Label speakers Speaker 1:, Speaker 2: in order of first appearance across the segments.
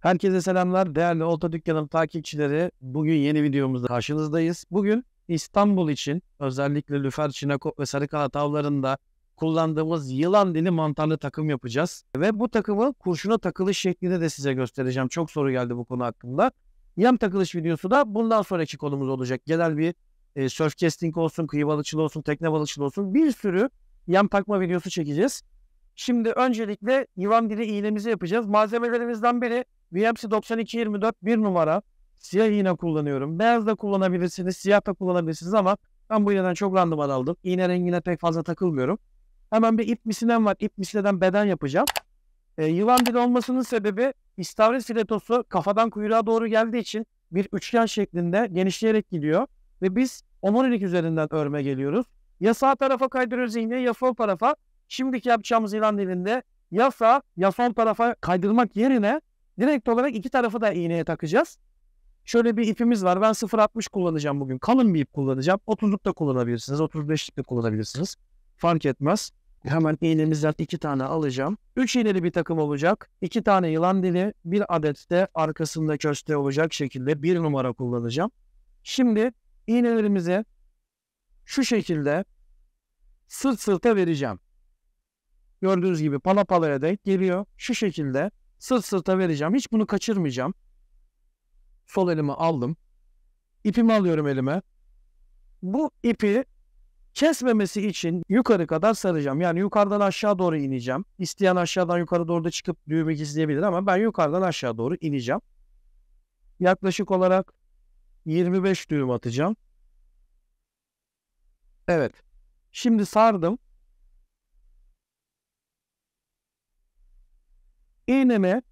Speaker 1: Herkese selamlar. Değerli Olta Dükkanım takipçileri, bugün yeni videomuzda karşınızdayız. Bugün İstanbul için özellikle Lüfer, Çinakop ve Sarıkalat avlarında kullandığımız yılan dili mantarlı takım yapacağız. Ve bu takımı kurşuna takılış şeklinde de size göstereceğim. Çok soru geldi bu konu hakkında. Yem takılış videosu da bundan sonraki konumuz olacak. Genel bir e, surf casting olsun, kıyı balıkçılığı olsun, tekne balıkçılığı olsun bir sürü yem takma videosu çekeceğiz. Şimdi öncelikle yılan dili iğnemizi yapacağız. Malzemelerimizden biri VMC 9224 bir numara siyah iğne kullanıyorum. Beyaz da kullanabilirsiniz, siyah da kullanabilirsiniz ama ben bu iğneden çok randıman aldım. İğne rengine pek fazla takılmıyorum. Hemen bir ip misinem var. İp misileden beden yapacağım. E, yılan dili olmasının sebebi istavrit siletosu kafadan kuyruğa doğru geldiği için bir üçgen şeklinde genişleyerek gidiyor. Ve biz 10-12 üzerinden örme geliyoruz. Ya sağ tarafa kaydırıyoruz iğneyi ya sol tarafa. Şimdiki yapacağımız yılan dilinde ya sağ ya sol tarafa kaydırmak yerine Direkt olarak iki tarafı da iğneye takacağız. Şöyle bir ipimiz var. Ben 0.60 kullanacağım bugün. Kalın bir ip kullanacağım. 30'luk da kullanabilirsiniz. 35'lik de kullanabilirsiniz. Fark etmez. Hemen iğnemizden iki tane alacağım. Üç iğneli bir takım olacak. İki tane yılan dili, bir adet de arkasında köste olacak şekilde bir numara kullanacağım. Şimdi iğnelerimizi şu şekilde sırt sırta vereceğim. Gördüğünüz gibi pala palaya denk geliyor. Şu şekilde Sırt sırta vereceğim. Hiç bunu kaçırmayacağım. Sol elimi aldım. İpimi alıyorum elime. Bu ipi kesmemesi için yukarı kadar saracağım. Yani yukarıdan aşağı doğru ineceğim. İsteyen aşağıdan yukarı doğru da çıkıp düğümü gizleyebilir ama ben yukarıdan aşağı doğru ineceğim. Yaklaşık olarak 25 düğüm atacağım. Evet. Şimdi sardım. iğnemi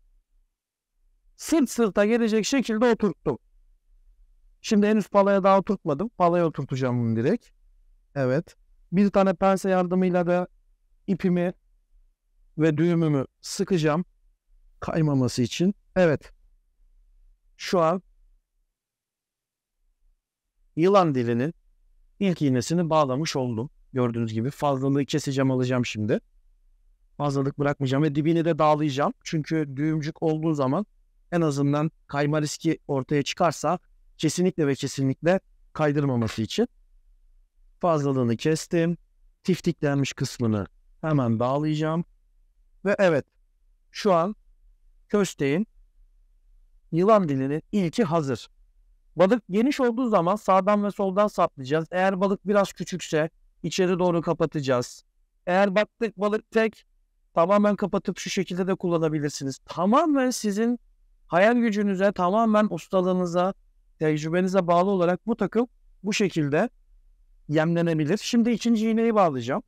Speaker 1: sırt sırta gelecek şekilde oturttum. Şimdi henüz palaya daha oturtmadım. Palaya oturtacağım bunu direkt. Evet. Bir tane pense yardımıyla da ipimi ve düğümümü sıkacağım. Kaymaması için. Evet. Şu an yılan dilinin ilk iğnesini bağlamış oldum. Gördüğünüz gibi fazlalığı keseceğim alacağım şimdi fazlalık bırakmayacağım ve dibini de dağlayacağım. Çünkü düğümcük olduğu zaman en azından kayma riski ortaya çıkarsa kesinlikle ve kesinlikle kaydırmaması için fazlalığını kestim. Tiftiklenmiş kısmını hemen bağlayacağım Ve evet şu an kösteğin yılan dilinin ilki hazır. Balık geniş olduğu zaman sağdan ve soldan saplayacağız. Eğer balık biraz küçükse içeri doğru kapatacağız. Eğer baktık balık tek tamamen kapatıp şu şekilde de kullanabilirsiniz. Tamamen sizin hayal gücünüze, tamamen ustalığınıza, tecrübenize bağlı olarak bu takım bu şekilde yemlenebilir. Şimdi ikinci iğneyi bağlayacağım.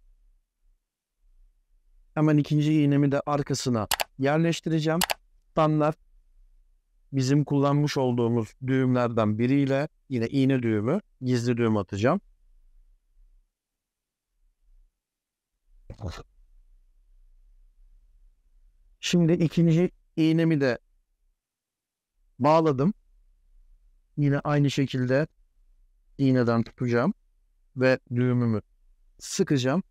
Speaker 1: Hemen ikinci iğnemi de arkasına yerleştireceğim. Standart bizim kullanmış olduğumuz düğümlerden biriyle yine iğne düğümü, gizli düğüm atacağım. Şimdi ikinci iğnemi de bağladım. Yine aynı şekilde iğneden tutacağım ve düğümümü sıkacağım.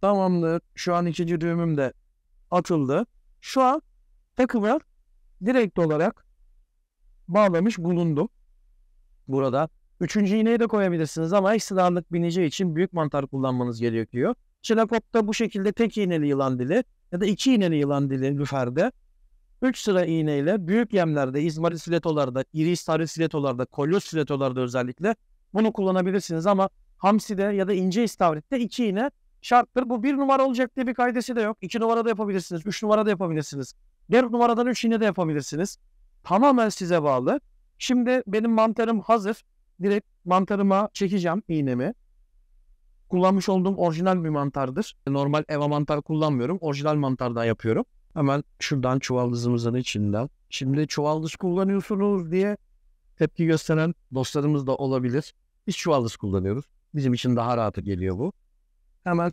Speaker 1: Tamamdır. Şu an ikinci düğümüm de atıldı. Şu an takımı direkt olarak bağlamış bulundum. Burada üçüncü iğneyi de koyabilirsiniz ama iktidarlık binici için büyük mantar kullanmanız gerekiyor. Çilakop'ta bu şekilde tek iğneli yılan dili ya da iki iğneli yılan dili lüferde 3 sıra iğneyle büyük yemlerde, izmarit siletolarda, iri istarit siletolarda, kolyos siletolarda özellikle bunu kullanabilirsiniz ama hamside ya da ince istavritte iki iğne şarttır. Bu bir numara olacak diye bir kaydesi de yok. İki numara da yapabilirsiniz, üç numara da yapabilirsiniz. 4 numaradan üç iğne de yapabilirsiniz. Tamamen size bağlı. Şimdi benim mantarım hazır. Direkt mantarıma çekeceğim iğnemi. Kullanmış olduğum orijinal bir mantardır. Normal eva mantar kullanmıyorum. Orijinal mantardan yapıyorum. Hemen şuradan çuvaldızımızın içinden. Şimdi çuvaldız kullanıyorsunuz diye tepki gösteren dostlarımız da olabilir. Biz çuvaldız kullanıyoruz. Bizim için daha rahat geliyor bu. Hemen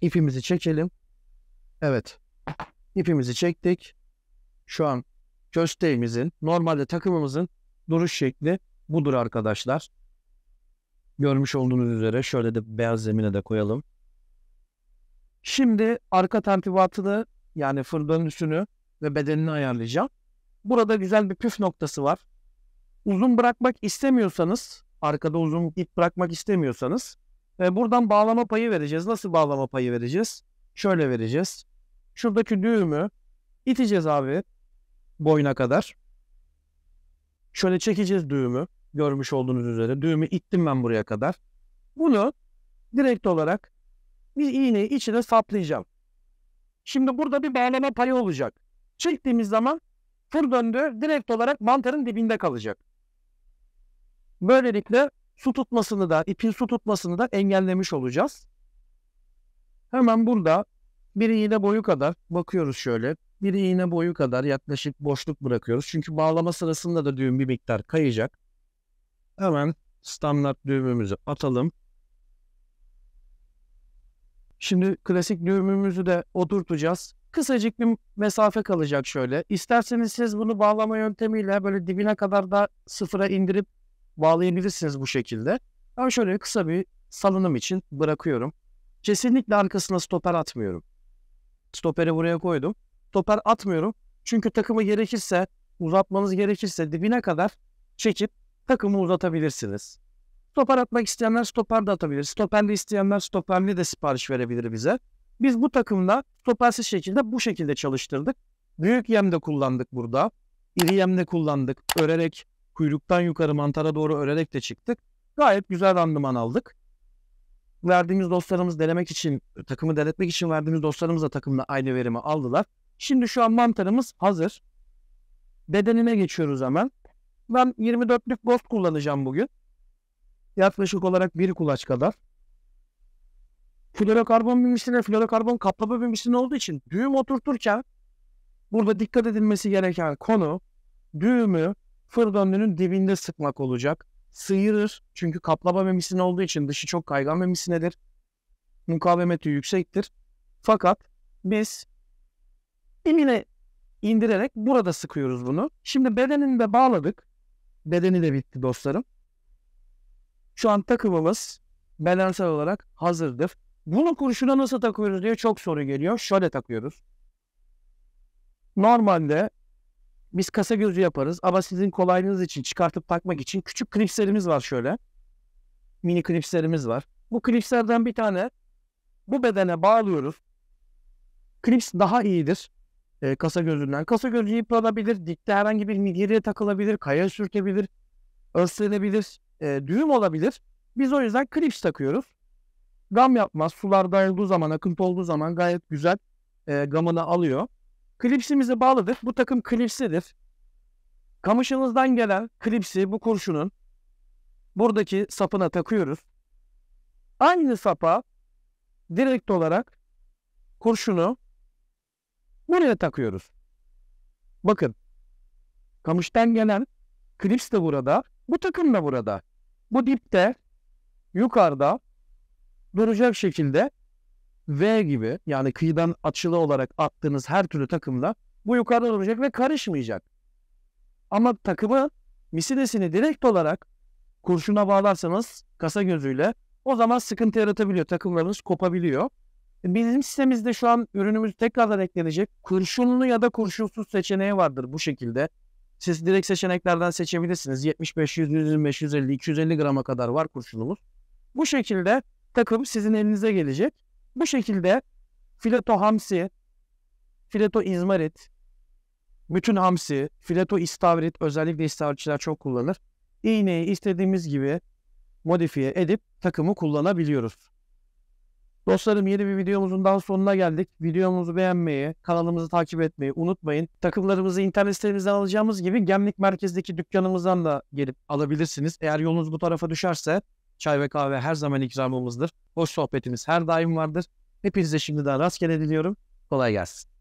Speaker 1: ipimizi çekelim. Evet. İpimizi çektik. Şu an kösteğimizin, normalde takımımızın duruş şekli budur arkadaşlar. Görmüş olduğunuz üzere şöyle de beyaz zemine de koyalım. Şimdi arka tertibatını yani fırdanın üstünü ve bedenini ayarlayacağım. Burada güzel bir püf noktası var. Uzun bırakmak istemiyorsanız, arkada uzun ip bırakmak istemiyorsanız ve buradan bağlama payı vereceğiz. Nasıl bağlama payı vereceğiz? Şöyle vereceğiz. Şuradaki düğümü iteceğiz abi boyuna kadar. Şöyle çekeceğiz düğümü görmüş olduğunuz üzere düğümü ittim ben buraya kadar. Bunu direkt olarak bir iğneyi içine saplayacağım. Şimdi burada bir bağlama payı olacak. Çektiğimiz zaman fır döndü direkt olarak mantarın dibinde kalacak. Böylelikle su tutmasını da ipin su tutmasını da engellemiş olacağız. Hemen burada bir iğne boyu kadar bakıyoruz şöyle. Bir iğne boyu kadar yaklaşık boşluk bırakıyoruz. Çünkü bağlama sırasında da düğüm bir miktar kayacak. Hemen standart düğümümüzü atalım. Şimdi klasik düğümümüzü de oturtacağız. Kısacık bir mesafe kalacak şöyle. İsterseniz siz bunu bağlama yöntemiyle böyle dibine kadar da sıfıra indirip bağlayabilirsiniz bu şekilde. Ben şöyle kısa bir salınım için bırakıyorum. Kesinlikle arkasına stoper atmıyorum. Stoperi buraya koydum. Stoper atmıyorum. Çünkü takımı gerekirse, uzatmanız gerekirse dibine kadar çekip takımı uzatabilirsiniz. Stoper atmak isteyenler stoper de atabilir. Stoperli isteyenler stoperli de sipariş verebilir bize. Biz bu takımla stopersiz şekilde bu şekilde çalıştırdık. Büyük yem de kullandık burada. İri de kullandık. Örerek kuyruktan yukarı mantara doğru örerek de çıktık. Gayet güzel randıman aldık. Verdiğimiz dostlarımız denemek için, takımı denetmek için verdiğimiz dostlarımız da takımla aynı verimi aldılar. Şimdi şu an mantarımız hazır. Bedenine geçiyoruz hemen. Ben 24'lük Ghost kullanacağım bugün. Yaklaşık olarak bir kulaç kadar. Florokarbon bimisine, florokarbon kaplama bimisine olduğu için düğüm oturturken burada dikkat edilmesi gereken konu düğümü fır döndüğünün dibinde sıkmak olacak. Sıyırır çünkü kaplama memisine olduğu için dışı çok kaygan memisinedir. Mukavemeti yüksektir. Fakat biz imine indirerek burada sıkıyoruz bunu. Şimdi bedenini de bağladık bedeni de bitti dostlarım. Şu an takımımız bedensel olarak hazırdır. Bunu kurşuna nasıl takıyoruz diye çok soru geliyor. Şöyle takıyoruz. Normalde biz kasa gözü yaparız ama sizin kolaylığınız için çıkartıp takmak için küçük klipslerimiz var şöyle. Mini klipslerimiz var. Bu klipslerden bir tane bu bedene bağlıyoruz. Klips daha iyidir e, kasa gözünden. Kasa gözü yıpranabilir, dikte herhangi bir midyeye takılabilir, kaya sürtebilir, örslenebilir, e, düğüm olabilir. Biz o yüzden klips takıyoruz. Gam yapmaz. sular olduğu zaman, akıntı olduğu zaman gayet güzel e, gamını alıyor. Klipsimize bağlıdır. Bu takım klipsidir. Kamışınızdan gelen klipsi bu kurşunun buradaki sapına takıyoruz. Aynı sapa direkt olarak kurşunu Buraya takıyoruz. Bakın. Kamış'tan gelen klips de burada. Bu takım da burada. Bu dipte yukarıda duracak şekilde V gibi yani kıyıdan açılı olarak attığınız her türlü takımla bu yukarıda duracak ve karışmayacak. Ama takımı misilesini direkt olarak kurşuna bağlarsanız kasa gözüyle o zaman sıkıntı yaratabiliyor. Takımlarınız kopabiliyor. Bizim sistemimizde şu an ürünümüz tekrardan eklenecek. Kurşunlu ya da kurşunsuz seçeneği vardır bu şekilde. Siz direkt seçeneklerden seçebilirsiniz. 75, 100, 125, 150, 250 grama kadar var kurşunumuz. Bu şekilde takım sizin elinize gelecek. Bu şekilde fileto hamsi, fileto izmarit, bütün hamsi, fileto istavrit özellikle istavritçiler çok kullanır. İğneyi istediğimiz gibi modifiye edip takımı kullanabiliyoruz. Dostlarım yeni bir videomuzun daha sonuna geldik. Videomuzu beğenmeyi, kanalımızı takip etmeyi unutmayın. Takımlarımızı internet sitemizden alacağımız gibi Gemlik merkezdeki dükkanımızdan da gelip alabilirsiniz. Eğer yolunuz bu tarafa düşerse çay ve kahve her zaman ikramımızdır. Hoş sohbetimiz her daim vardır. Hepinize şimdiden rastgele diliyorum. Kolay gelsin.